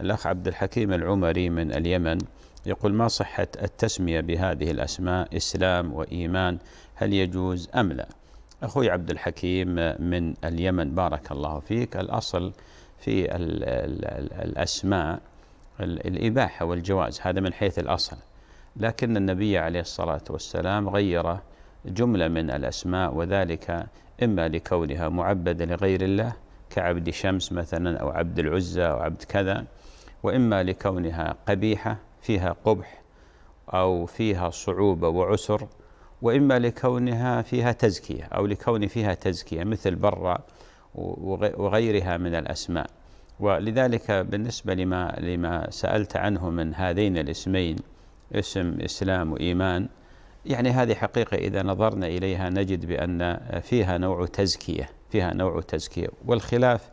الأخ عبد الحكيم العمري من اليمن يقول ما صحة التسمية بهذه الأسماء إسلام وإيمان هل يجوز أم لا أخوي عبد الحكيم من اليمن بارك الله فيك الأصل في الـ الـ الـ الأسماء الإباحة والجواز هذا من حيث الأصل لكن النبي عليه الصلاة والسلام غير جملة من الأسماء وذلك إما لكونها معبدة لغير الله كعبد شمس مثلا أو عبد العزة أو عبد كذا وإما لكونها قبيحة فيها قبح أو فيها صعوبة وعسر وإما لكونها فيها تزكية أو لكون فيها تزكية مثل برة وغيرها من الأسماء ولذلك بالنسبة لما, لما سألت عنه من هذين الاسمين اسم إسلام وإيمان يعني هذه حقيقة إذا نظرنا إليها نجد بأن فيها نوع تزكية فيها نوع تزكية والخلاف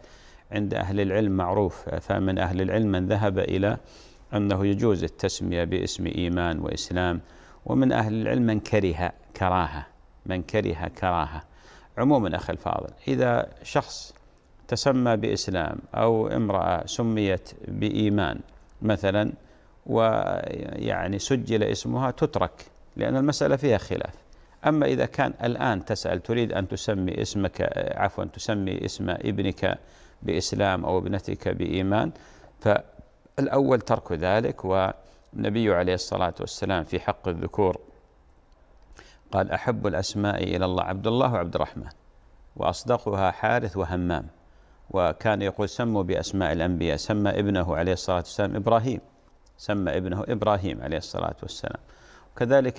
عند أهل العلم معروف فمن أهل العلم من ذهب إلى أنه يجوز التسمية باسم إيمان وإسلام ومن أهل العلم من كره كراهة من كره كراهة عموما أخي الفاضل إذا شخص تسمى بإسلام أو امرأة سميت بإيمان مثلا ويعني سجل اسمها تترك لأن المسألة فيها خلاف أما إذا كان الآن تسأل تريد أن تسمي اسمك عفوا تسمي اسم ابنك بإسلام أو ابنتك بإيمان فالأول ترك ذلك والنبي عليه الصلاة والسلام في حق الذكور قال أحب الأسماء إلى الله عبد الله وعبد الرحمن وأصدقها حارث وهمام وكان يقول سموا بأسماء الأنبياء سمى ابنه عليه الصلاة والسلام إبراهيم سمى ابنه إبراهيم عليه الصلاة والسلام كذلك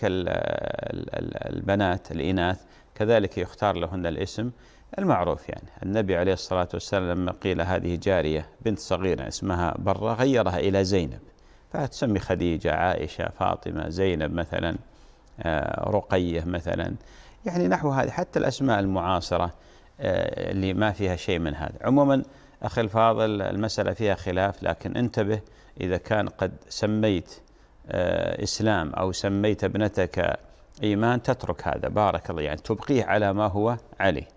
البنات الإناث كذلك يختار لهن الاسم المعروف يعني النبي عليه الصلاة والسلام لما قيل هذه جارية بنت صغيرة اسمها برة غيرها إلى زينب فتسمي خديجة عائشة فاطمة زينب مثلا آه، رقية مثلا يعني نحو هذه حتى الأسماء المعاصرة آه، اللي ما فيها شيء من هذا عموما أخي الفاضل المسألة فيها خلاف لكن انتبه إذا كان قد سميت آه، إسلام أو سميت ابنتك إيمان تترك هذا بارك الله يعني تبقيه على ما هو عليه